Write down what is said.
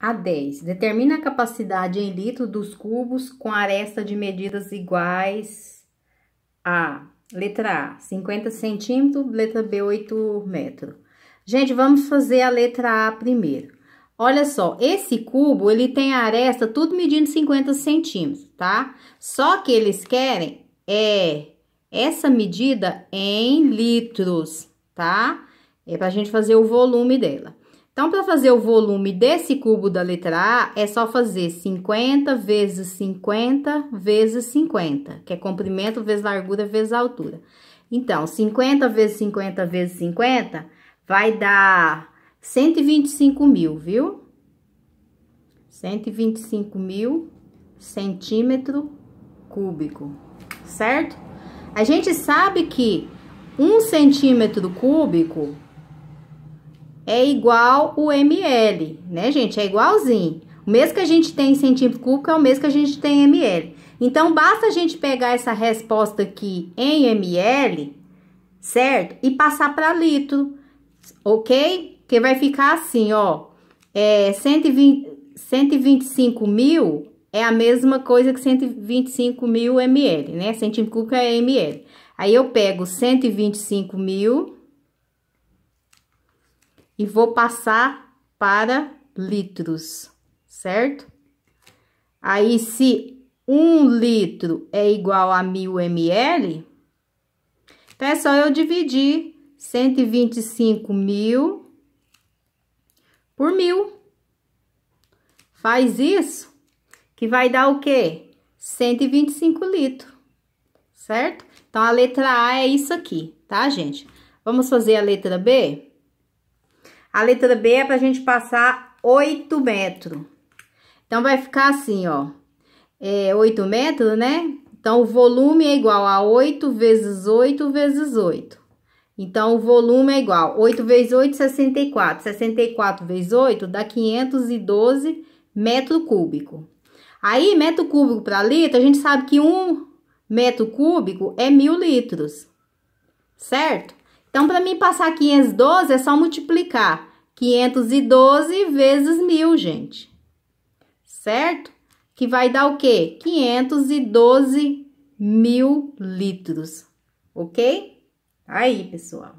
A 10. Determina a capacidade em litro dos cubos com aresta de medidas iguais a letra A, 50 centímetros, letra B, 8 metros. Gente, vamos fazer a letra A primeiro. Olha só, esse cubo, ele tem a aresta tudo medindo 50 centímetros, tá? Só que eles querem é essa medida em litros, tá? É pra gente fazer o volume dela. Então, para fazer o volume desse cubo da letra A, é só fazer 50 vezes 50 vezes 50, que é comprimento vezes largura vezes altura. Então, 50 vezes 50 vezes 50 vai dar 125 mil, viu? 125 mil centímetro cúbico, certo? A gente sabe que um centímetro cúbico é igual o ml, né, gente? É igualzinho. O mesmo que a gente tem em centímetro cúbico é o mesmo que a gente tem em ml. Então, basta a gente pegar essa resposta aqui em ml, certo? E passar para litro, ok? Que vai ficar assim, ó. É 120, 125 mil é a mesma coisa que 125 mil ml, né? Centímetro cúbico é ml. Aí, eu pego 125 mil e vou passar para litros, certo? Aí, se um litro é igual a mil ml, então é só eu dividir 125 mil por mil. Faz isso, que vai dar o quê? 125 litros, certo? Então, a letra A é isso aqui, tá, gente? Vamos fazer a letra B? A letra B é pra gente passar 8 metros. Então, vai ficar assim, ó. É 8 metros, né? Então, o volume é igual a 8 vezes 8 vezes 8. Então, o volume é igual. 8 vezes 8, 64. 64 vezes 8 dá 512 metro cúbico. Aí, metro cúbico para litro, a gente sabe que um metro cúbico é mil litros, certo? Então, para mim passar 512, é só multiplicar 512 vezes 1.000, gente. Certo? Que vai dar o quê? 512 mil litros, ok? Aí, pessoal.